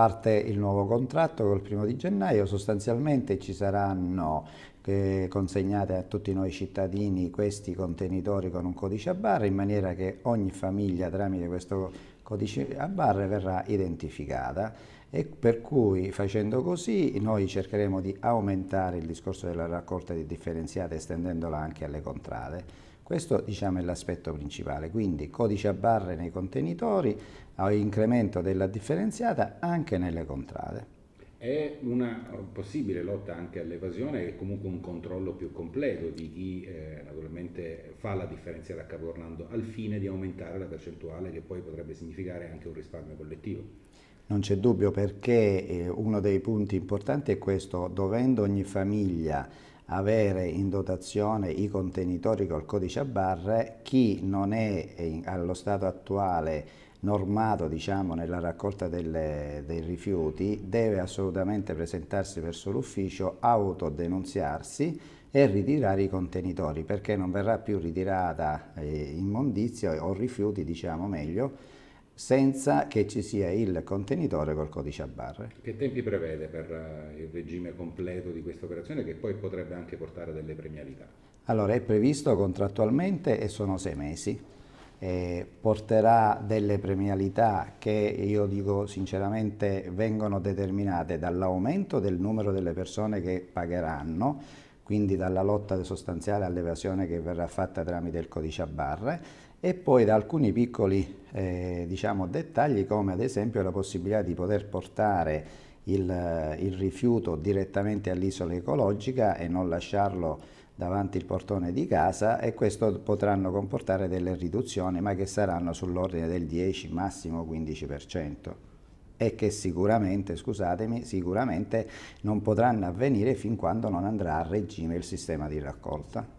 parte il nuovo contratto col primo di gennaio, sostanzialmente ci saranno eh, consegnate a tutti noi cittadini questi contenitori con un codice a barre in maniera che ogni famiglia tramite questo codice a barre verrà identificata e per cui facendo così noi cercheremo di aumentare il discorso della raccolta differenziata estendendola anche alle contrade. Questo diciamo, è l'aspetto principale, quindi codice a barre nei contenitori, incremento della differenziata anche nelle contrade. È una possibile lotta anche all'evasione e comunque un controllo più completo di chi eh, naturalmente fa la differenziata a capotornando al fine di aumentare la percentuale che poi potrebbe significare anche un risparmio collettivo. Non c'è dubbio perché eh, uno dei punti importanti è questo, dovendo ogni famiglia avere in dotazione i contenitori col codice a barre, chi non è eh, in, allo stato attuale normato diciamo, nella raccolta delle, dei rifiuti deve assolutamente presentarsi verso l'ufficio, autodenunziarsi e ritirare i contenitori perché non verrà più ritirata eh, immondizia o rifiuti diciamo meglio senza che ci sia il contenitore col codice a barre. Che tempi prevede per eh, il regime completo di questa operazione che poi potrebbe anche portare delle premialità? Allora è previsto contrattualmente e sono sei mesi. Eh, porterà delle premialità che io dico sinceramente vengono determinate dall'aumento del numero delle persone che pagheranno quindi dalla lotta sostanziale all'evasione che verrà fatta tramite il codice a barre e poi da alcuni piccoli eh, diciamo, dettagli come ad esempio la possibilità di poter portare il, eh, il rifiuto direttamente all'isola ecologica e non lasciarlo davanti il portone di casa e questo potranno comportare delle riduzioni ma che saranno sull'ordine del 10 massimo 15% e che sicuramente, scusatemi, sicuramente non potranno avvenire fin quando non andrà a regime il sistema di raccolta.